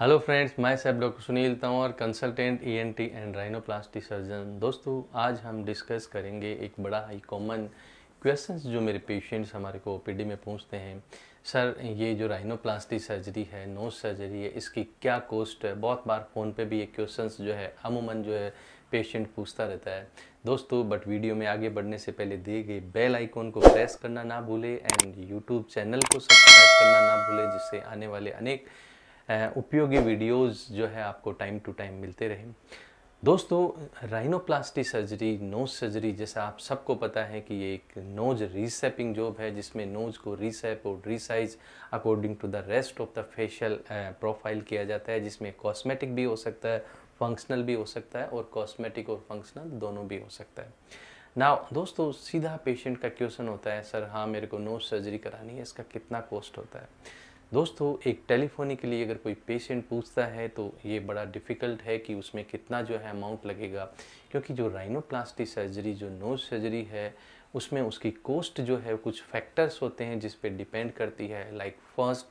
Hello friends मैं सब doctor Sunil Tanwar consultant ENT and rhinoplasty surgeon दोस्तों आज हम डिस्कस करेंगे एक बड़ा ही कॉमन क्वेश्चंस जो मेरे पेशेंट्स हमारे को ओपीडी में पूछते हैं सर ये जो राइनोप्लास्टी सर्जरी है नोज सर्जरी है इसकी क्या कॉस्ट है बहुत बार फ़ोन पे भी ये क्वेश्चंस जो है अमूमन जो है पेशेंट पूछता रहता है दोस्तों बट वीडियो में आगे बढ़ने से पहले दिए गए बेल आइकॉन को प्रेस करना ना भूलें एंड यूट्यूब चैनल को सब्सक्राइब करना ना भूलें जिससे आने वाले अनेक उपयोगी वीडियोस जो है आपको टाइम टू टाइम मिलते रहें दोस्तों राइनोप्लास्टी सर्जरी नोज सर्जरी जैसा आप सबको पता है कि ये एक नोज रीसेपिंग जॉब है जिसमें नोज को रीसेप और resize according to the rest of the facial profile किया जाता है जिसमें कॉस्मेटिक भी हो सकता है फंक्शनल भी हो सकता है और कॉस्मेटिक और फंक्शनल दोनों भी हो सकता है ना दोस्तों सीधा पेशेंट का क्वेश्चन होता है सर हाँ मेरे को नोज सर्जरी करानी है इसका कितना कॉस्ट होता है दोस्तों एक टेलीफोनी के लिए अगर कोई पेशेंट पूछता है तो ये बड़ा डिफ़िकल्ट है कि उसमें कितना जो है अमाउंट लगेगा क्योंकि जो राइनोप्लास्टी सर्जरी जो नोज सर्जरी है उसमें उसकी कॉस्ट जो है कुछ फैक्टर्स होते हैं जिस पे डिपेंड करती है लाइक like फर्स्ट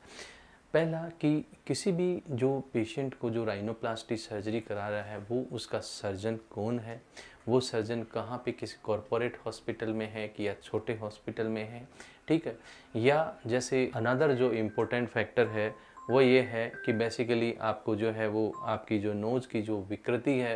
पहला कि किसी भी जो पेशेंट को जो राइनोप्लास्टी सर्जरी करा रहा है वो उसका सर्जन कौन है वो सर्जन कहाँ पे किसी कॉरपोरेट हॉस्पिटल में है कि या छोटे हॉस्पिटल में है ठीक है या जैसे अनदर जो इम्पोर्टेंट फैक्टर है वो ये है कि बेसिकली आपको जो है वो आपकी जो नोज़ की जो विकृति है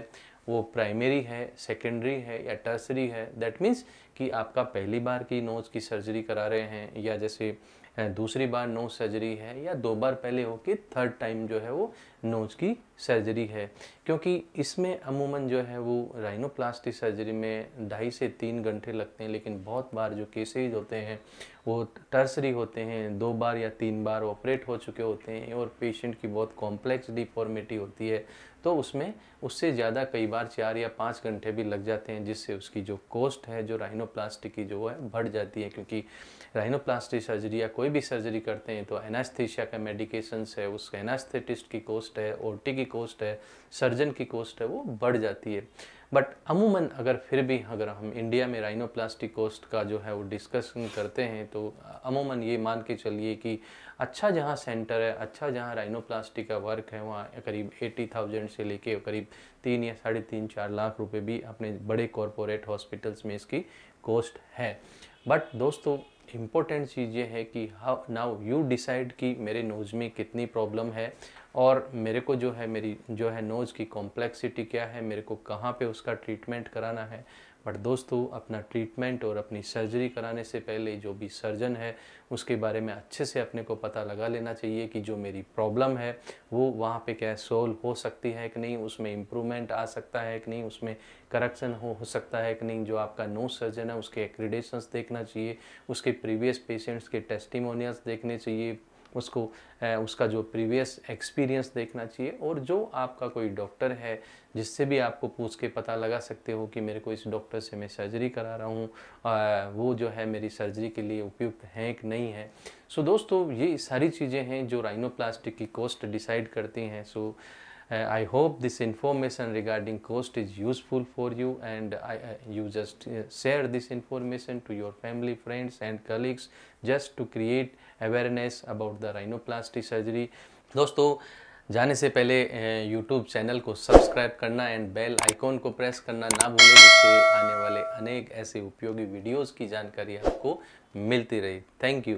वो प्राइमरी है सेकेंडरी है या टर्सरी है दैट मीन्स कि आपका पहली बार की नोज़ की सर्जरी करा रहे हैं या जैसे है दूसरी बार नोज सर्जरी है या दो बार पहले हो के थर्ड टाइम जो है वो नोज की सर्जरी है क्योंकि इसमें अमूमन जो है वो राइनोप्लास्टी सर्जरी में ढाई से तीन घंटे लगते हैं लेकिन बहुत बार जो केसेज होते हैं वो टर्सरी होते हैं दो बार या तीन बार ऑपरेट हो चुके होते हैं और पेशेंट की बहुत कॉम्प्लेक्स डिफॉर्मिटी होती है तो उसमें उससे ज़्यादा कई बार चार या पाँच घंटे भी लग जाते हैं जिससे उसकी जो कॉस्ट है जो राइनोप्लास्टी की जो है बढ़ जाती है क्योंकि राइनोप्लास्टी सर्जरी या कोई भी सर्जरी करते हैं तो एनास्थीशिया का मेडिकेशंस है उस एनास्थेटिस्ट की कॉस्ट है ओटी की कॉस्ट है सर्जन की कॉस्ट है वो बढ़ जाती है बट अमूमन अगर फिर भी अगर हम इंडिया में राइनोप्लास्टी कोस्ट का जो है वो डिस्कशन करते हैं तो अमूमन ये मान के चलिए कि अच्छा जहाँ सेंटर है अच्छा जहाँ राइनोप्लास्टिक का वर्क है वहाँ करीब एटी थाउजेंड से लेके करीब तीन या साढ़े तीन चार लाख रुपए भी अपने बड़े कॉरपोरेट हॉस्पिटल्स में इसकी कोस्ट है बट दोस्तों इम्पोर्टेंट चीज़ ये है कि हाउ नाउ यू डिसाइड कि मेरे नोज़ में कितनी प्रॉब्लम है और मेरे को जो है मेरी जो है नोज़ की कॉम्प्लेक्सिटी क्या है मेरे को कहाँ पे उसका ट्रीटमेंट कराना है बट दोस्तों अपना ट्रीटमेंट और अपनी सर्जरी कराने से पहले जो भी सर्जन है उसके बारे में अच्छे से अपने को पता लगा लेना चाहिए कि जो मेरी प्रॉब्लम है वो वहाँ पे क्या सोल्व हो सकती है कि नहीं उसमें इम्प्रूवमेंट आ सकता है कि नहीं उसमें करप्शन हो, हो सकता है कि नहीं जो आपका नो सर्जन है उसके एक्रीडेशंस देखना चाहिए उसके प्रीवियस पेशेंट्स के टेस्टिमोनियल्स देखने चाहिए उसको उसका जो प्रीवियस एक्सपीरियंस देखना चाहिए और जो आपका कोई डॉक्टर है जिससे भी आपको पूछ के पता लगा सकते हो कि मेरे को इस डॉक्टर से मैं सर्जरी करा रहा हूँ वो जो है मेरी सर्जरी के लिए उपयुक्त हैं कि नहीं है सो दोस्तों ये सारी चीज़ें हैं जो राइनोप्लास्टिक की कॉस्ट डिसाइड करती हैं सो uh, I hope this information regarding cost is useful for you and I, uh, you just uh, share this information to your family, friends and colleagues just to create awareness about the rhinoplasty surgery. dosto जाने से पहले YouTube channel को subscribe करना and bell icon को press करना ना भूलें जिससे आने वाले अनेक ऐसे उपयोगी वीडियोस की जानकारी आपको मिलती रहे थैंक यू